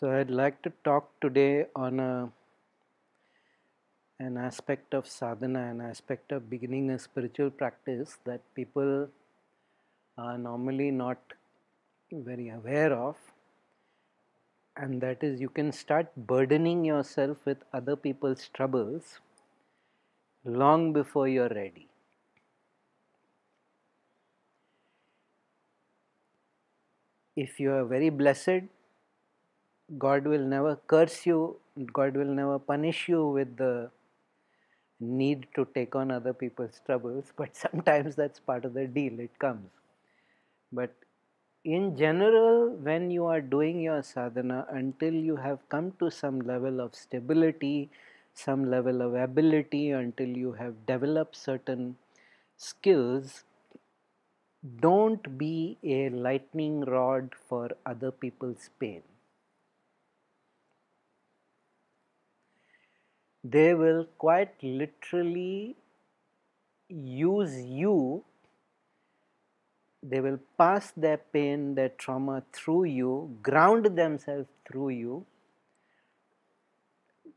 So I'd like to talk today on a, an aspect of sadhana, an aspect of beginning a spiritual practice that people are normally not very aware of and that is you can start burdening yourself with other people's troubles long before you're ready. If you are very blessed, God will never curse you, God will never punish you with the need to take on other people's troubles, but sometimes that's part of the deal, it comes. But in general, when you are doing your sadhana, until you have come to some level of stability, some level of ability, until you have developed certain skills, don't be a lightning rod for other people's pain. they will quite literally use you they will pass their pain their trauma through you ground themselves through you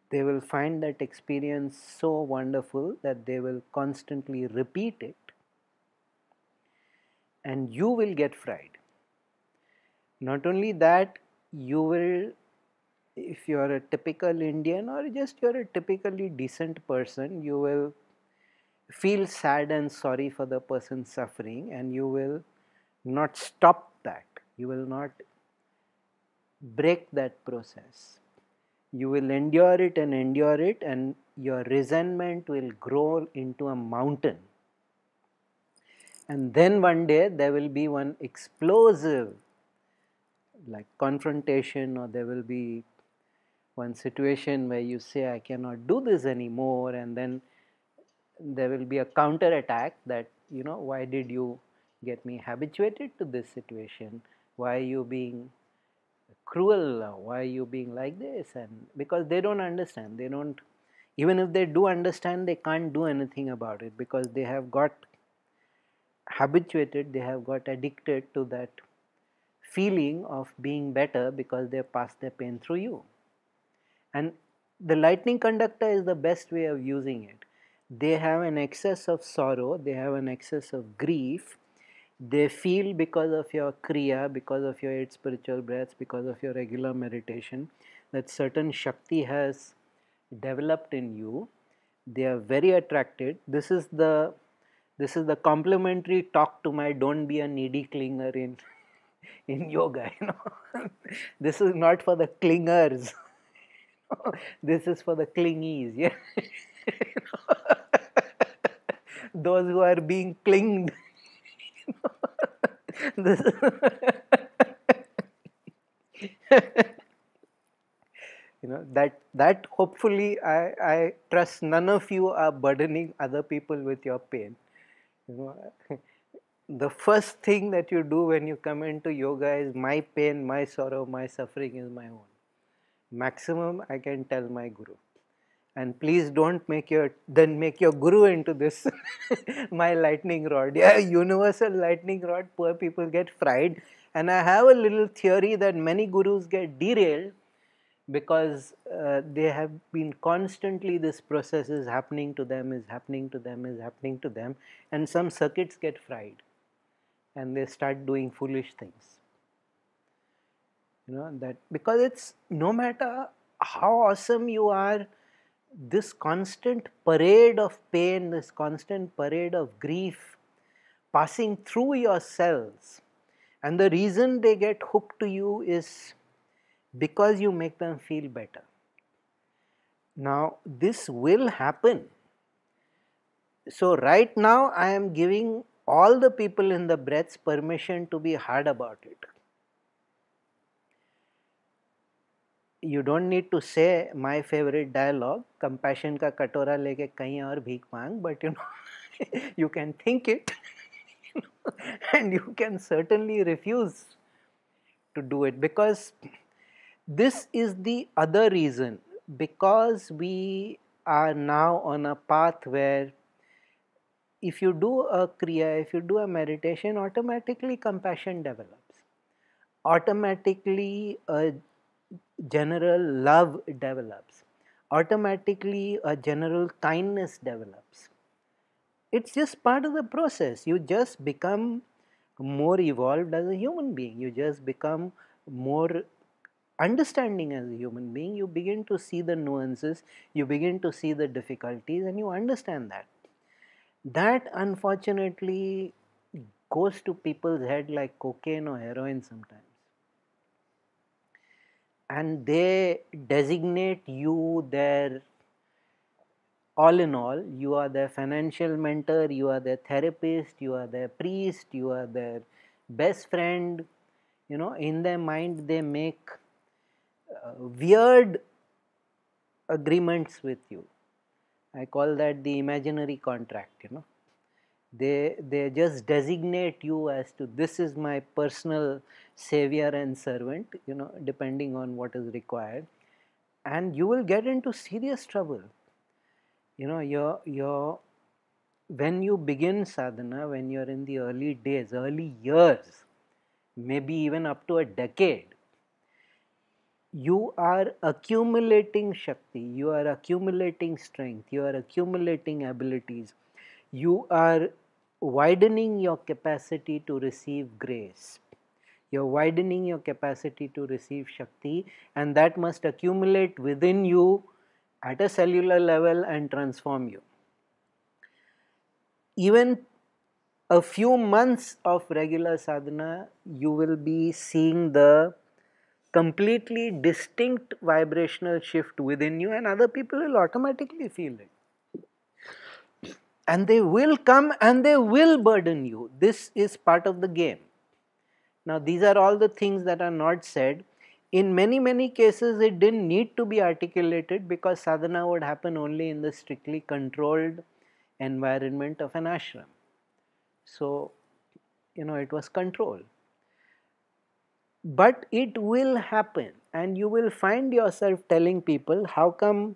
they will find that experience so wonderful that they will constantly repeat it and you will get fried not only that you will if you are a typical Indian or just you're a typically decent person, you will feel sad and sorry for the person suffering and you will not stop that. You will not break that process. You will endure it and endure it and your resentment will grow into a mountain. And then one day there will be one explosive like confrontation or there will be one situation where you say I cannot do this anymore and then there will be a counter attack that you know why did you get me habituated to this situation why are you being cruel why are you being like this and because they don't understand they don't even if they do understand they can't do anything about it because they have got habituated they have got addicted to that feeling of being better because they pass passed their pain through you and the lightning conductor is the best way of using it they have an excess of sorrow they have an excess of grief they feel because of your kriya because of your eight spiritual breaths because of your regular meditation that certain shakti has developed in you they are very attracted this is the this is the complementary talk to my don't be a needy clinger in in yoga you know this is not for the clingers this is for the clingies, yeah. Those who are being clinged. you know that that hopefully I, I trust none of you are burdening other people with your pain you know the first thing that you do when you come into yoga is my pain my sorrow my suffering is my own maximum I can tell my guru. And please don't make your, then make your guru into this, my lightning rod. Yeah, universal lightning rod, poor people get fried. And I have a little theory that many gurus get derailed because uh, they have been constantly this process is happening to them, is happening to them, is happening to them. And some circuits get fried and they start doing foolish things you know that because it's no matter how awesome you are this constant parade of pain this constant parade of grief passing through your cells and the reason they get hooked to you is because you make them feel better now this will happen so right now i am giving all the people in the breaths permission to be hard about it You do you don't need to say my favourite dialogue compassion का कटोरा लेके कहीं और भीख मांग बट you know you can think it and you can certainly refuse to do it because this is the other reason because we are now on a path where if you do a kriya if you do a meditation automatically compassion develops automatically a uh, general love develops, automatically a general kindness develops. It's just part of the process. You just become more evolved as a human being. You just become more understanding as a human being. You begin to see the nuances, you begin to see the difficulties, and you understand that. That unfortunately goes to people's head like cocaine or heroin sometimes and they designate you their all in all you are their financial mentor you are their therapist you are their priest you are their best friend you know in their mind they make uh, weird agreements with you i call that the imaginary contract you know they they just designate you as to this is my personal savior and servant you know depending on what is required and you will get into serious trouble you know your your when you begin sadhana when you're in the early days early years maybe even up to a decade you are accumulating Shakti, you are accumulating strength, you are accumulating abilities, you are widening your capacity to receive grace you're widening your capacity to receive Shakti and that must accumulate within you at a cellular level and transform you. Even a few months of regular sadhana, you will be seeing the completely distinct vibrational shift within you and other people will automatically feel it and they will come and they will burden you. This is part of the game. Now these are all the things that are not said. In many many cases it didn't need to be articulated because sadhana would happen only in the strictly controlled environment of an ashram. So you know it was control. But it will happen and you will find yourself telling people how come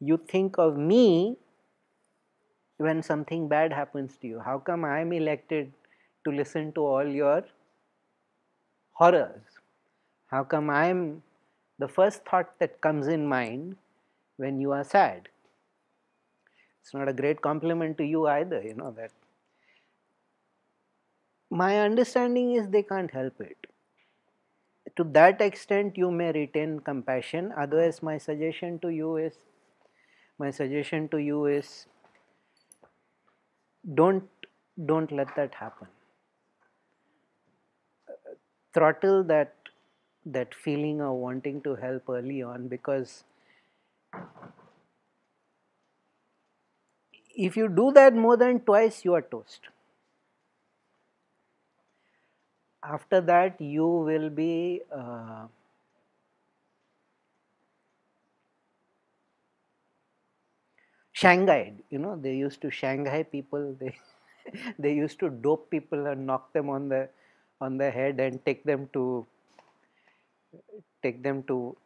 you think of me when something bad happens to you? How come I am elected to listen to all your horrors. How come I am the first thought that comes in mind when you are sad? It's not a great compliment to you either, you know that. My understanding is they can't help it. To that extent, you may retain compassion. Otherwise, my suggestion to you is, my suggestion to you is, don't don't let that happen throttle that that feeling of wanting to help early on because if you do that more than twice you are toast after that you will be uh, you know they used to shanghai people they they used to dope people and knock them on the on the head and take them to take them to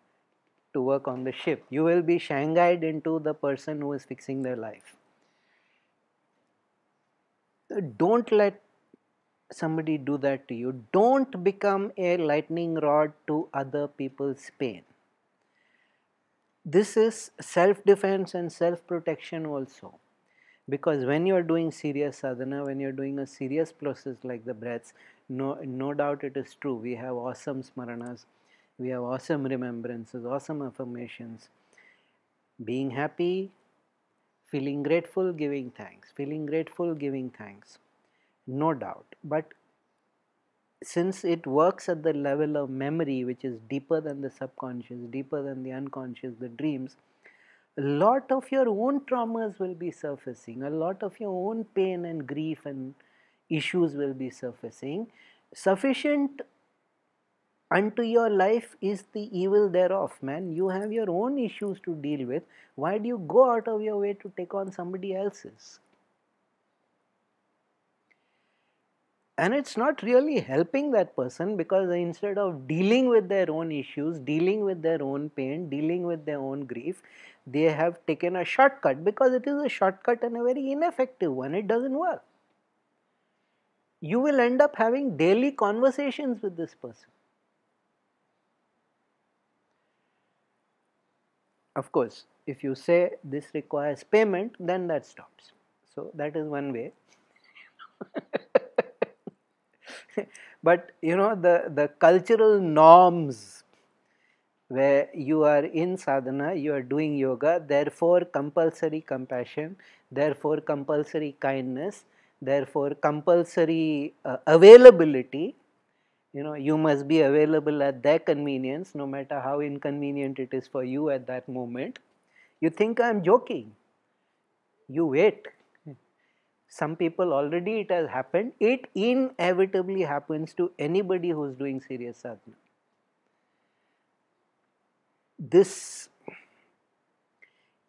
to work on the ship. You will be shanghaied into the person who is fixing their life. Don't let somebody do that to you. Don't become a lightning rod to other people's pain. This is self defense and self protection also. Because when you are doing serious sadhana, when you are doing a serious process like the breaths, no, no doubt it is true. We have awesome smaranas, we have awesome remembrances, awesome affirmations. Being happy, feeling grateful, giving thanks, feeling grateful, giving thanks. No doubt. But since it works at the level of memory, which is deeper than the subconscious, deeper than the unconscious, the dreams, a lot of your own traumas will be surfacing, a lot of your own pain and grief and issues will be surfacing. Sufficient unto your life is the evil thereof, man. You have your own issues to deal with. Why do you go out of your way to take on somebody else's? And it's not really helping that person because instead of dealing with their own issues, dealing with their own pain, dealing with their own grief, they have taken a shortcut because it is a shortcut and a very ineffective one. It doesn't work you will end up having daily conversations with this person. Of course, if you say this requires payment, then that stops. So that is one way. but you know the, the cultural norms where you are in sadhana, you are doing yoga, therefore compulsory compassion, therefore compulsory kindness, Therefore, compulsory uh, availability, you know, you must be available at their convenience no matter how inconvenient it is for you at that moment. You think I am joking, you wait. Some people already it has happened, it inevitably happens to anybody who is doing serious sadhana. This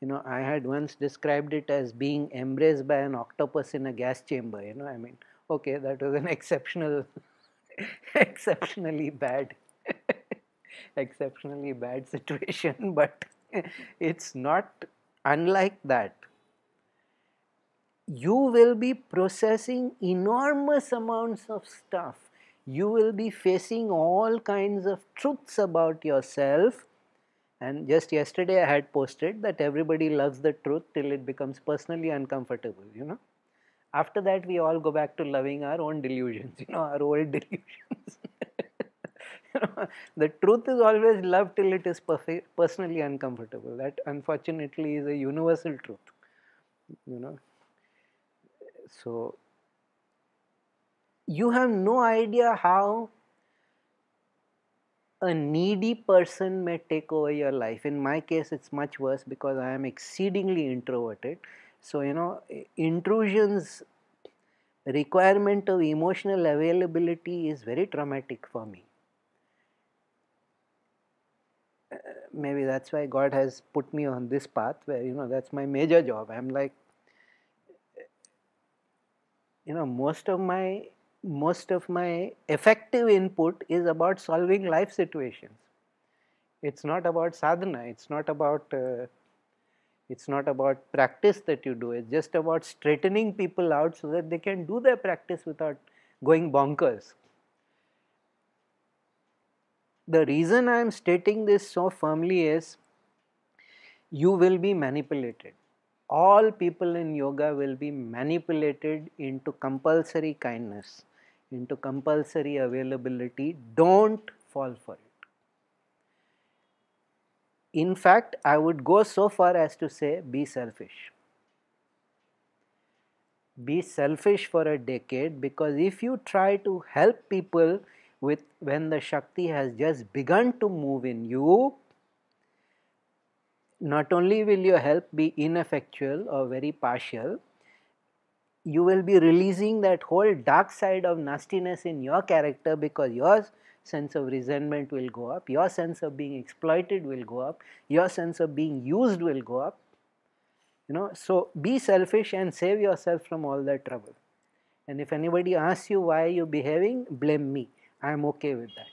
you know, I had once described it as being embraced by an octopus in a gas chamber, you know, I mean, okay, that was an exceptional, exceptionally bad, exceptionally bad situation, but it's not unlike that. You will be processing enormous amounts of stuff. You will be facing all kinds of truths about yourself and just yesterday I had posted that everybody loves the truth till it becomes personally uncomfortable, you know. After that we all go back to loving our own delusions, you know, our old delusions. the truth is always loved till it is personally uncomfortable. That unfortunately is a universal truth, you know. So you have no idea how a needy person may take over your life. In my case, it's much worse because I am exceedingly introverted. So, you know, intrusions requirement of emotional availability is very traumatic for me. Uh, maybe that's why God has put me on this path where, you know, that's my major job. I'm like, you know, most of my most of my effective input is about solving life situations. It's not about sadhana, it's not about uh, it's not about practice that you do, it's just about straightening people out so that they can do their practice without going bonkers. The reason I am stating this so firmly is you will be manipulated. All people in yoga will be manipulated into compulsory kindness into compulsory availability, don't fall for it. In fact, I would go so far as to say be selfish. Be selfish for a decade because if you try to help people with when the Shakti has just begun to move in you, not only will your help be ineffectual or very partial, you will be releasing that whole dark side of nastiness in your character because your sense of resentment will go up, your sense of being exploited will go up, your sense of being used will go up. You know, so be selfish and save yourself from all that trouble. And if anybody asks you why you're behaving, blame me. I am okay with that.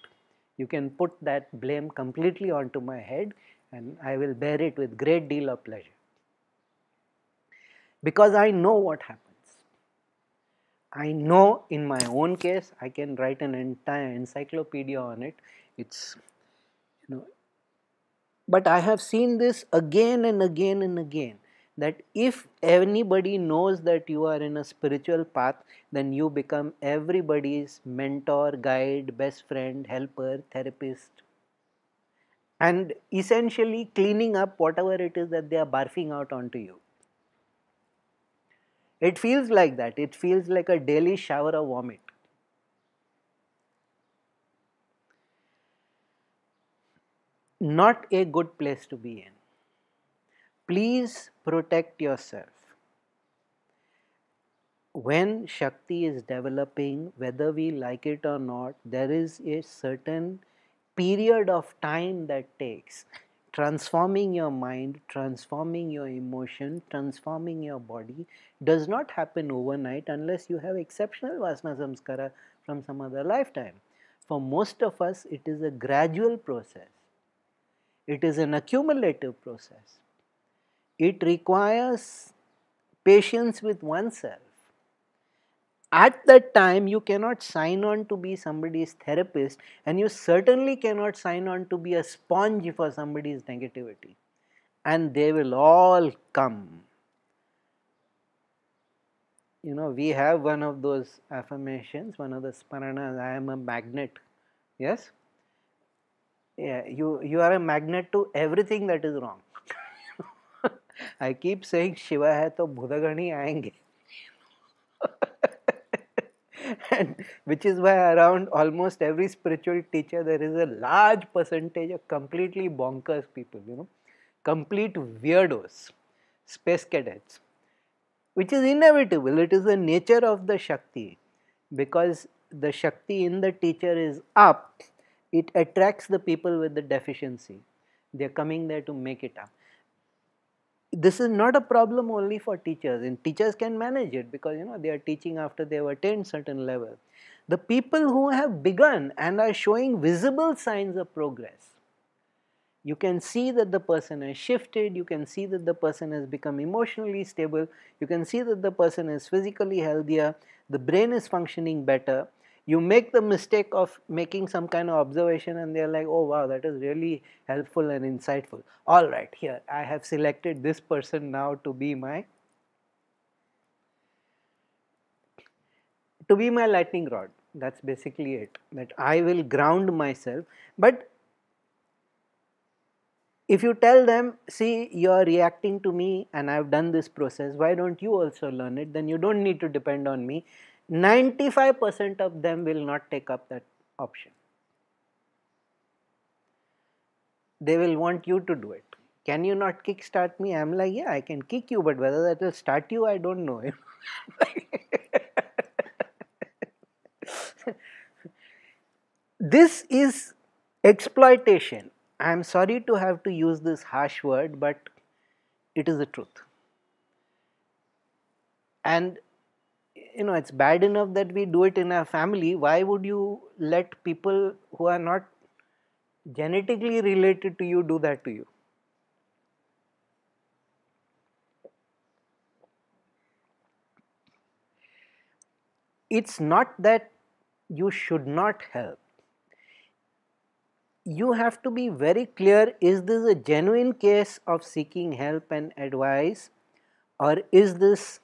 You can put that blame completely onto my head and I will bear it with great deal of pleasure. Because I know what happened. I know in my own case I can write an entire encyclopedia on it. It's you know, but I have seen this again and again and again that if anybody knows that you are in a spiritual path, then you become everybody's mentor, guide, best friend, helper, therapist, and essentially cleaning up whatever it is that they are barfing out onto you. It feels like that. It feels like a daily shower of vomit. Not a good place to be in. Please protect yourself. When Shakti is developing, whether we like it or not, there is a certain period of time that takes transforming your mind, transforming your emotion, transforming your body does not happen overnight unless you have exceptional Vasna Samskara from some other lifetime. For most of us, it is a gradual process. It is an accumulative process. It requires patience with oneself at that time you cannot sign on to be somebody's therapist and you certainly cannot sign on to be a sponge for somebody's negativity and they will all come you know we have one of those affirmations one of the sparanas i am a magnet yes yeah you you are a magnet to everything that is wrong i keep saying shiva hai to bhudagani aayenge and which is why around almost every spiritual teacher there is a large percentage of completely bonkers people, you know, complete weirdos, space cadets, which is inevitable. It is the nature of the Shakti because the Shakti in the teacher is up, it attracts the people with the deficiency. They are coming there to make it up this is not a problem only for teachers and teachers can manage it because you know they are teaching after they have attained certain level. The people who have begun and are showing visible signs of progress, you can see that the person has shifted, you can see that the person has become emotionally stable, you can see that the person is physically healthier, the brain is functioning better you make the mistake of making some kind of observation and they're like, oh wow, that is really helpful and insightful. All right, here I have selected this person now to be my to be my lightning rod. That's basically it. That I will ground myself. But if you tell them, see, you're reacting to me and I've done this process, why don't you also learn it? Then you don't need to depend on me. 95% of them will not take up that option. They will want you to do it. Can you not kickstart me? I'm like, yeah, I can kick you, but whether that will start you, I don't know. this is exploitation. I'm sorry to have to use this harsh word, but it is the truth. And you know it's bad enough that we do it in our family why would you let people who are not genetically related to you do that to you it's not that you should not help you have to be very clear is this a genuine case of seeking help and advice or is this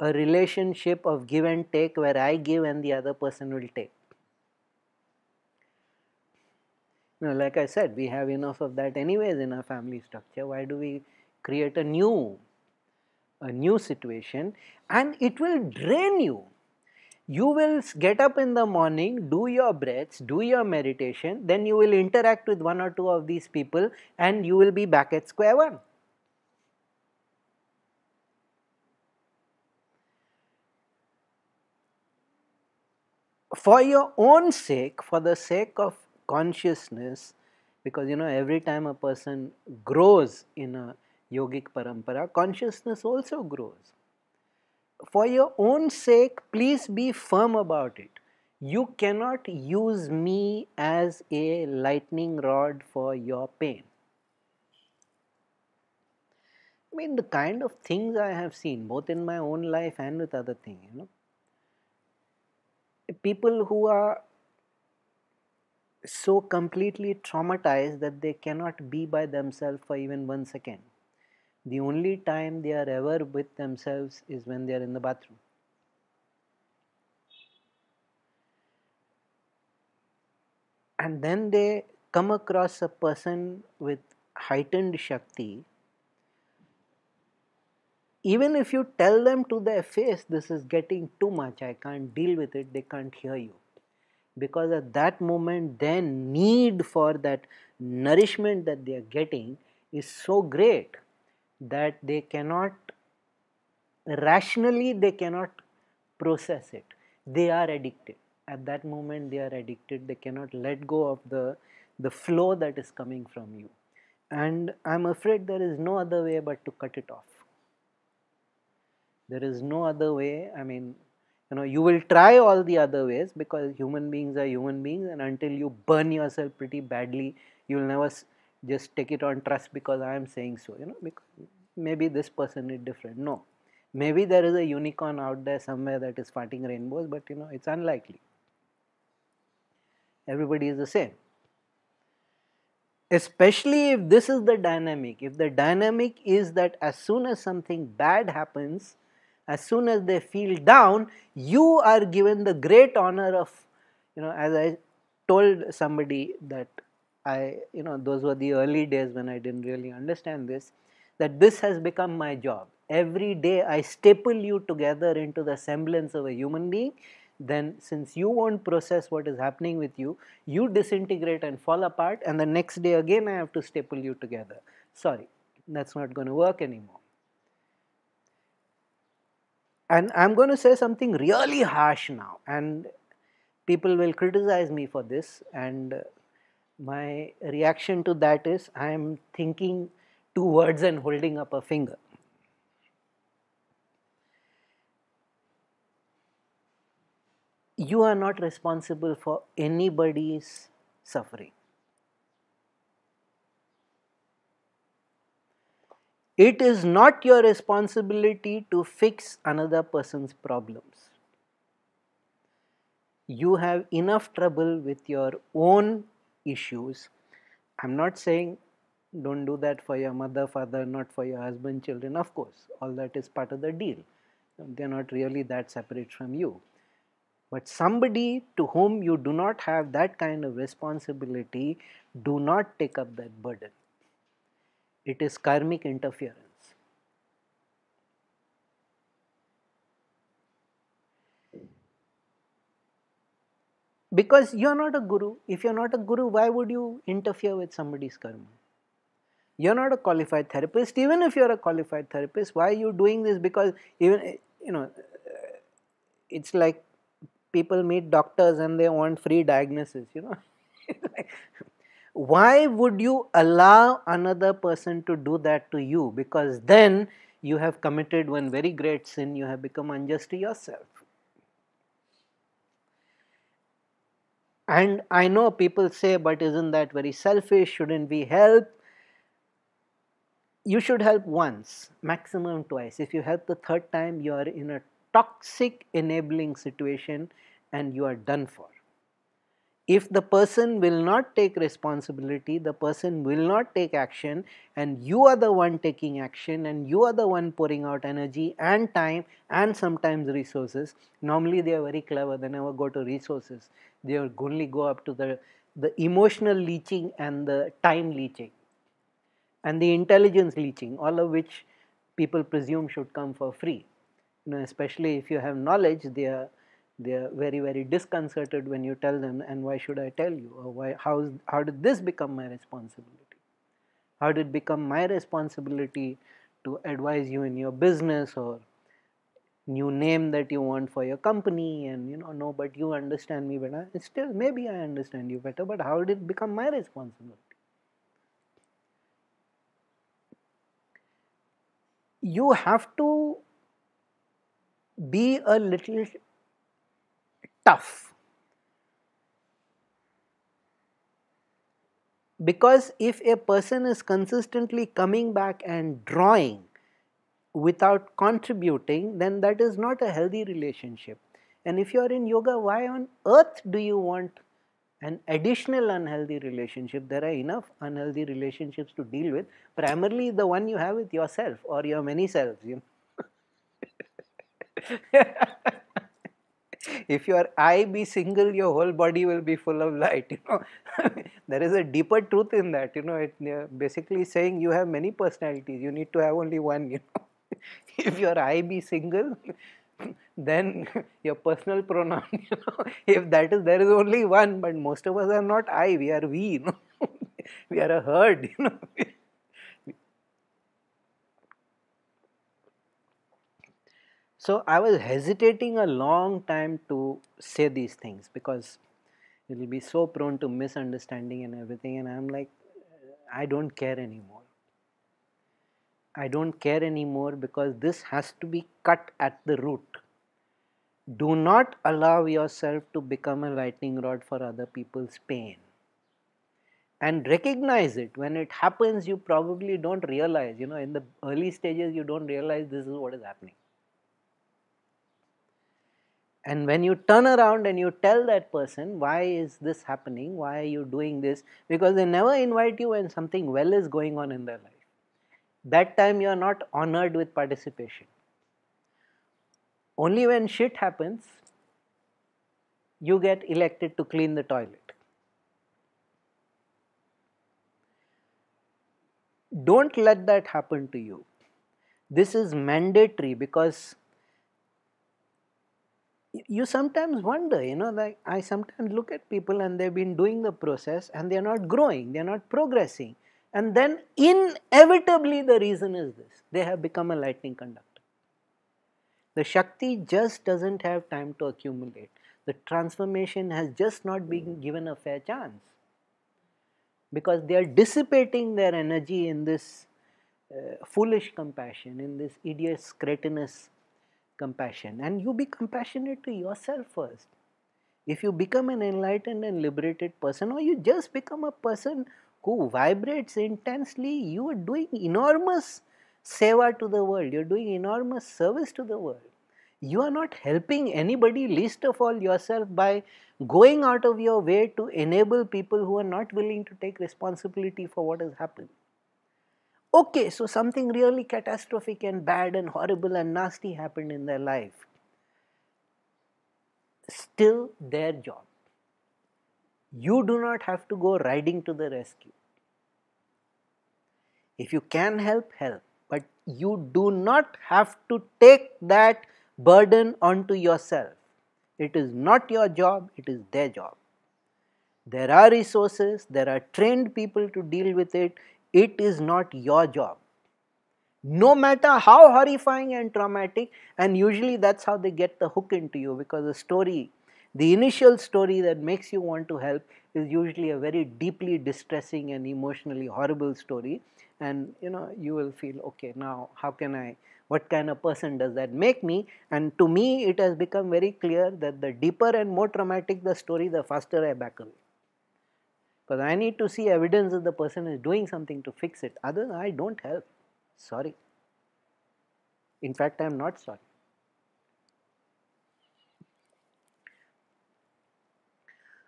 a relationship of give and take where I give and the other person will take. You know, like I said, we have enough of that anyways in our family structure. Why do we create a new, a new situation? And it will drain you. You will get up in the morning, do your breaths, do your meditation, then you will interact with one or two of these people and you will be back at square one. for your own sake, for the sake of consciousness, because you know every time a person grows in a yogic parampara, consciousness also grows. For your own sake, please be firm about it. You cannot use me as a lightning rod for your pain. I mean, the kind of things I have seen, both in my own life and with other things, you know people who are so completely traumatized that they cannot be by themselves for even one second. The only time they are ever with themselves is when they are in the bathroom. And then they come across a person with heightened Shakti even if you tell them to their face, this is getting too much, I can't deal with it, they can't hear you. Because at that moment, their need for that nourishment that they are getting is so great that they cannot, rationally, they cannot process it. They are addicted. At that moment, they are addicted. They cannot let go of the, the flow that is coming from you. And I'm afraid there is no other way but to cut it off there is no other way. I mean, you know, you will try all the other ways because human beings are human beings, and until you burn yourself pretty badly, you will never just take it on trust because I am saying so. You know, because maybe this person is different. No, maybe there is a unicorn out there somewhere that is fighting rainbows, but you know, it's unlikely. Everybody is the same especially if this is the dynamic if the dynamic is that as soon as something bad happens as soon as they feel down, you are given the great honor of, you know, as I told somebody that I, you know, those were the early days when I didn't really understand this, that this has become my job. Every day I staple you together into the semblance of a human being. Then, since you won't process what is happening with you, you disintegrate and fall apart, and the next day again I have to staple you together. Sorry, that's not going to work anymore and I'm going to say something really harsh now and people will criticize me for this and my reaction to that is I am thinking two words and holding up a finger. You are not responsible for anybody's suffering. It is not your responsibility to fix another person's problems. You have enough trouble with your own issues. I'm not saying don't do that for your mother, father, not for your husband, children, of course. All that is part of the deal. They're not really that separate from you. But somebody to whom you do not have that kind of responsibility, do not take up that burden. It is karmic interference. Because you are not a guru. If you are not a guru, why would you interfere with somebody's karma? You are not a qualified therapist. Even if you are a qualified therapist, why are you doing this? Because even, you know, it's like people meet doctors and they want free diagnosis, you know. why would you allow another person to do that to you? Because then you have committed one very great sin, you have become unjust to yourself. And I know people say, but isn't that very selfish? Shouldn't we help? You should help once, maximum twice. If you help the third time, you are in a toxic enabling situation and you are done for if the person will not take responsibility, the person will not take action and you are the one taking action and you are the one pouring out energy and time and sometimes resources. Normally they are very clever, they never go to resources. They only go up to the, the emotional leeching and the time leeching and the intelligence leeching, all of which people presume should come for free. You know, especially if you have knowledge, they are they are very very disconcerted when you tell them and why should i tell you or why How? how did this become my responsibility how did it become my responsibility to advise you in your business or new name that you want for your company and you know no but you understand me better still maybe i understand you better but how did it become my responsibility you have to be a little tough. Because if a person is consistently coming back and drawing without contributing, then that is not a healthy relationship. And if you are in yoga, why on earth do you want an additional unhealthy relationship? There are enough unhealthy relationships to deal with, primarily the one you have with yourself or your many selves. You know? if your eye be single, your whole body will be full of light. You know, there is a deeper truth in that. You know, it uh, basically saying you have many personalities. You need to have only one. You know, if your eye be single, then your personal pronoun. You know, if that is there is only one, but most of us are not I. We are we. You know, we are a herd. You know. So I was hesitating a long time to say these things because it will be so prone to misunderstanding and everything and I'm like I don't care anymore. I don't care anymore because this has to be cut at the root. Do not allow yourself to become a lightning rod for other people's pain. And recognize it. When it happens, you probably don't realize. You know, in the early stages, you don't realize this is what is happening and when you turn around and you tell that person why is this happening why are you doing this because they never invite you when something well is going on in their life that time you are not honored with participation only when shit happens you get elected to clean the toilet don't let that happen to you this is mandatory because you sometimes wonder, you know, like I sometimes look at people and they've been doing the process and they're not growing, they're not progressing. And then inevitably the reason is this, they have become a lightning conductor. The Shakti just doesn't have time to accumulate. The transformation has just not been given a fair chance because they are dissipating their energy in this uh, foolish compassion, in this idiotic, cretinous compassion and you be compassionate to yourself first. If you become an enlightened and liberated person or you just become a person who vibrates intensely, you are doing enormous seva to the world, you are doing enormous service to the world. You are not helping anybody, least of all yourself, by going out of your way to enable people who are not willing to take responsibility for what has happened. Okay, so something really catastrophic and bad and horrible and nasty happened in their life. Still their job. You do not have to go riding to the rescue. If you can help, help. But you do not have to take that burden onto yourself. It is not your job, it is their job. There are resources, there are trained people to deal with it. It is not your job. No matter how horrifying and traumatic, and usually that's how they get the hook into you because the story, the initial story that makes you want to help is usually a very deeply distressing and emotionally horrible story. And you know, you will feel, okay, now how can I what kind of person does that make me and to me it has become very clear that the deeper and more traumatic the story the faster I back away because I need to see evidence that the person is doing something to fix it otherwise I don't help sorry in fact I am not sorry.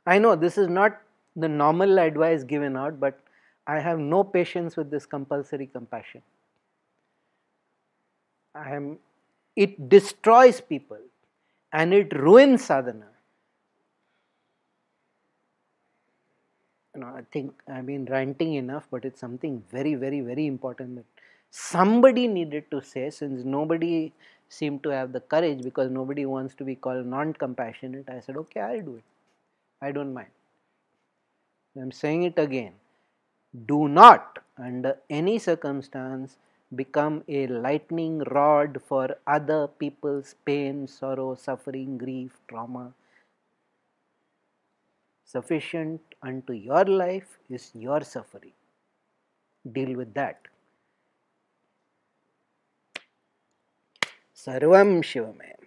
I know this is not the normal advice given out but I have no patience with this compulsory compassion. I am it destroys people and it ruins sadhana you know, I think I've been ranting enough, but it's something very, very, very important that somebody needed to say since nobody seemed to have the courage because nobody wants to be called non-compassionate. I said, okay, I'll do it. I don't mind. I'm saying it again. Do not, under any circumstance, become a lightning rod for other people's pain, sorrow, suffering, grief, trauma, sufficient unto your life is your suffering. Deal with that. Sarvam Shivamaya.